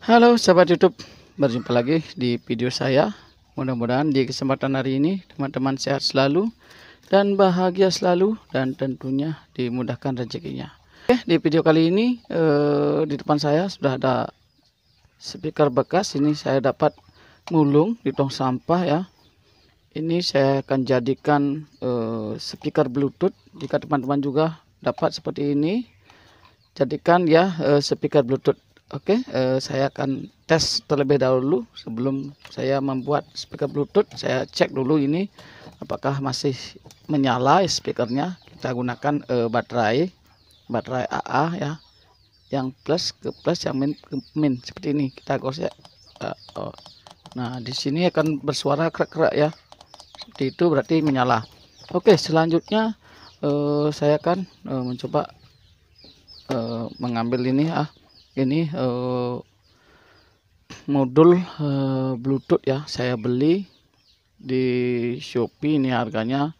Halo sahabat YouTube, berjumpa lagi di video saya. Mudah-mudahan di kesempatan hari ini teman-teman sehat selalu dan bahagia selalu dan tentunya dimudahkan rezekinya. Oke, di video kali ini eh, di depan saya sudah ada speaker bekas. Ini saya dapat mulung di tong sampah ya. Ini saya akan jadikan eh, speaker Bluetooth. Jika teman-teman juga dapat seperti ini, jadikan ya eh, speaker Bluetooth Oke, okay, uh, eh, saya akan tes terlebih dahulu sebelum saya membuat speaker Bluetooth. Saya cek dulu ini apakah masih menyala speakernya. Kita gunakan uh, baterai, baterai AA ya, yang plus ke plus, yang min ke min seperti ini. Kita gosok. Uh, oh. Nah, di sini akan bersuara kerak-kerak ya. Seperti itu berarti menyala. Oke, okay, selanjutnya uh, saya akan uh, mencoba uh, mengambil ini ah ini uh, modul uh, bluetooth ya saya beli di Shopee ini harganya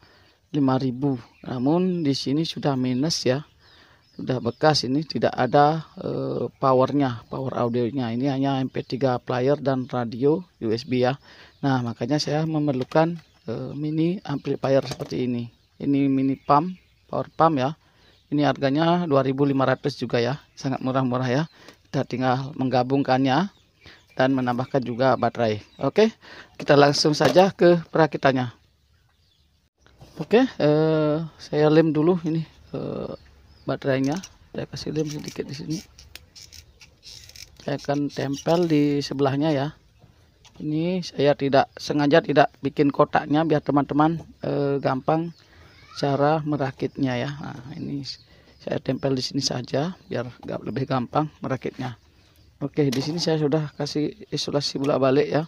5000 namun di sini sudah minus ya sudah bekas ini tidak ada uh, powernya power audionya ini hanya MP3 player dan radio USB ya Nah makanya saya memerlukan uh, mini amplifier seperti ini ini mini pump power pump ya ini harganya 2500 juga ya sangat murah-murah ya kita tinggal menggabungkannya dan menambahkan juga baterai oke kita langsung saja ke perakitannya oke eh, saya lem dulu ini eh, baterainya saya kasih lem sedikit di sini saya akan tempel di sebelahnya ya ini saya tidak sengaja tidak bikin kotaknya biar teman-teman eh, gampang cara merakitnya ya nah, ini saya tempel di sini saja biar lebih gampang merakitnya oke di sini saya sudah kasih isolasi bolak balik ya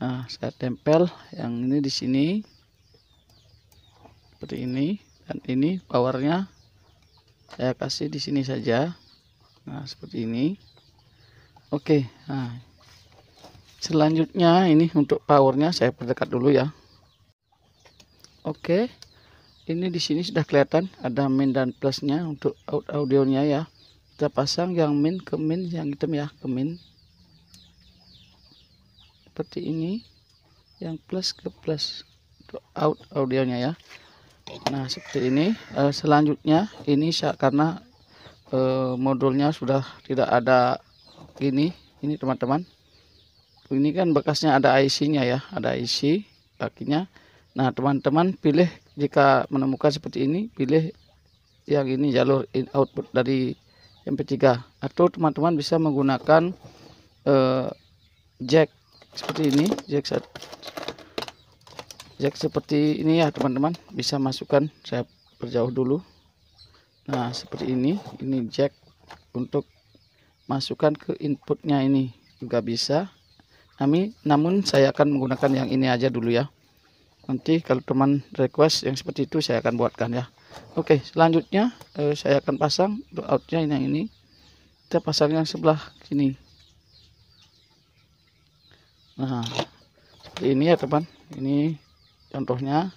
nah saya tempel yang ini di sini seperti ini dan ini powernya saya kasih di sini saja nah seperti ini oke nah selanjutnya ini untuk powernya saya perdekat dulu ya Oke. Ini di sini sudah kelihatan ada min dan plusnya untuk out audionya ya. Kita pasang yang min ke min yang hitam ya, ke min. Seperti ini. Yang plus ke plus untuk out audionya ya. Nah, seperti ini. Uh, selanjutnya ini karena uh, modulnya sudah tidak ada ini, ini teman-teman. Ini kan bekasnya ada IC-nya ya, ada IC kakinya Nah, teman-teman pilih jika menemukan seperti ini, pilih yang ini jalur in output dari MP3 atau teman-teman bisa menggunakan uh, jack seperti ini, jack jack seperti ini ya, teman-teman. Bisa masukkan saya perjauh dulu. Nah, seperti ini, ini jack untuk masukkan ke inputnya ini juga bisa. Kami namun saya akan menggunakan yang ini aja dulu ya nanti kalau teman request yang seperti itu saya akan buatkan ya oke selanjutnya eh, saya akan pasang outnya yang ini kita pasang yang sebelah sini nah seperti ini ya teman ini contohnya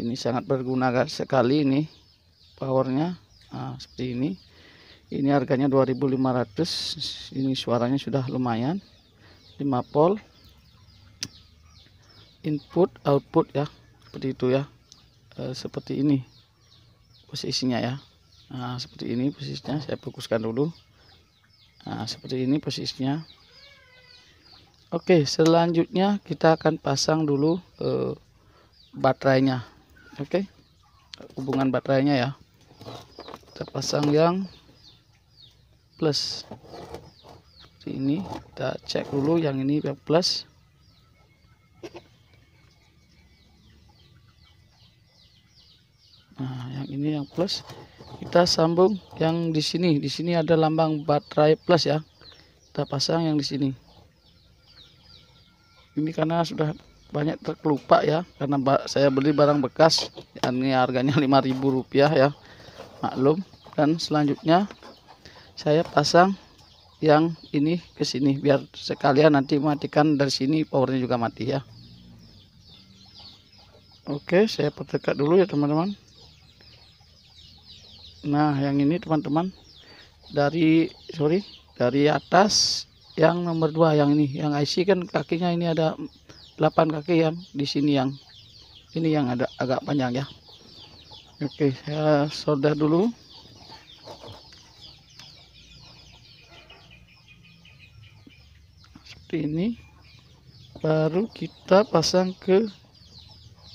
ini sangat berguna sekali ini powernya nah, seperti ini ini harganya 2500 ini suaranya sudah lumayan 5 volt input output ya seperti itu ya e, seperti ini posisinya ya nah, seperti ini posisinya saya fokuskan dulu nah, seperti ini posisinya oke selanjutnya kita akan pasang dulu e, baterainya oke hubungan baterainya ya kita pasang yang plus seperti ini kita cek dulu yang ini yang plus Nah, yang ini yang plus kita sambung yang di sini. Di sini ada lambang baterai plus ya. Kita pasang yang di sini. Ini karena sudah banyak terkelupa ya karena saya beli barang bekas ini harganya 5000 ya maklum dan selanjutnya saya pasang yang ini ke sini biar sekalian nanti matikan dari sini powernya juga mati ya oke saya perdekat dulu ya teman-teman Nah, yang ini teman-teman dari sorry dari atas yang nomor dua yang ini yang IC kan kakinya ini ada 8 kaki yang di sini yang ini yang ada agak panjang ya oke saya solder dulu seperti ini baru kita pasang ke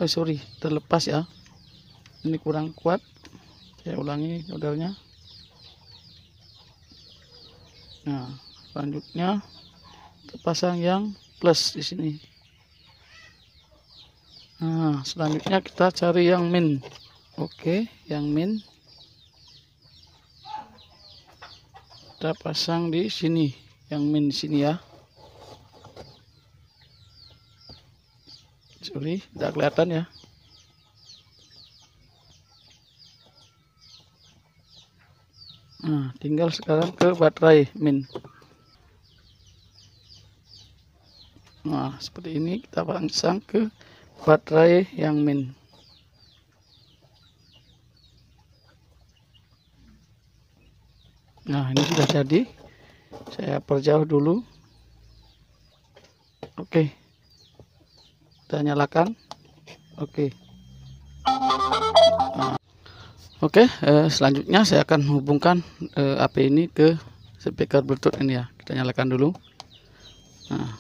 oh sorry terlepas ya ini kurang kuat saya ulangi soldernya nah selanjutnya kita pasang yang plus di sini nah selanjutnya kita cari yang min oke yang min kita pasang di sini yang min di sini ya sorry tidak kelihatan ya Nah, tinggal sekarang ke baterai min. Nah, seperti ini kita pasang ke baterai yang min. Nah, ini sudah jadi. Saya perjauh dulu. Oke. Kita nyalakan. Oke. Oke, eh, selanjutnya saya akan hubungkan eh, AP ini ke speaker Bluetooth ini ya. Kita nyalakan dulu. Nah.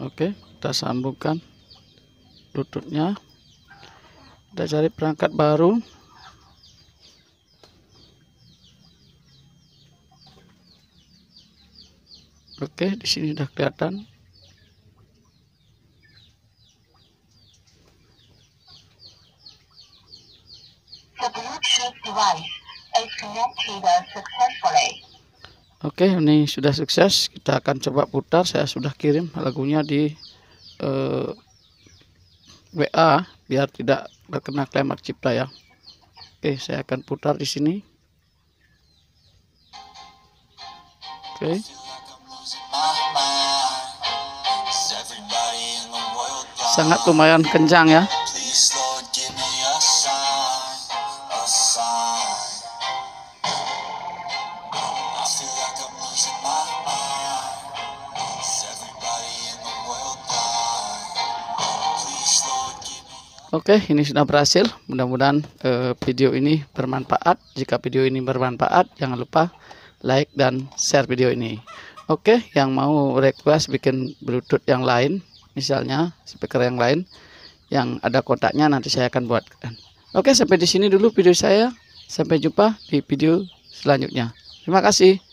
Oke, kita sambungkan Bluetoothnya. Kita cari perangkat baru. Oke, di sini sudah kelihatan Oke ini sudah sukses kita akan coba putar saya sudah kirim lagunya di eh, WA biar tidak terkena klaim cipta ya Oke saya akan putar di sini Oke sangat lumayan kencang ya Oke, ini sudah berhasil. Mudah-mudahan eh, video ini bermanfaat. Jika video ini bermanfaat, jangan lupa like dan share video ini. Oke, yang mau request bikin bluetooth yang lain, misalnya speaker yang lain yang ada kotaknya nanti saya akan buatkan. Oke, sampai di sini dulu video saya. Sampai jumpa di video selanjutnya. Terima kasih.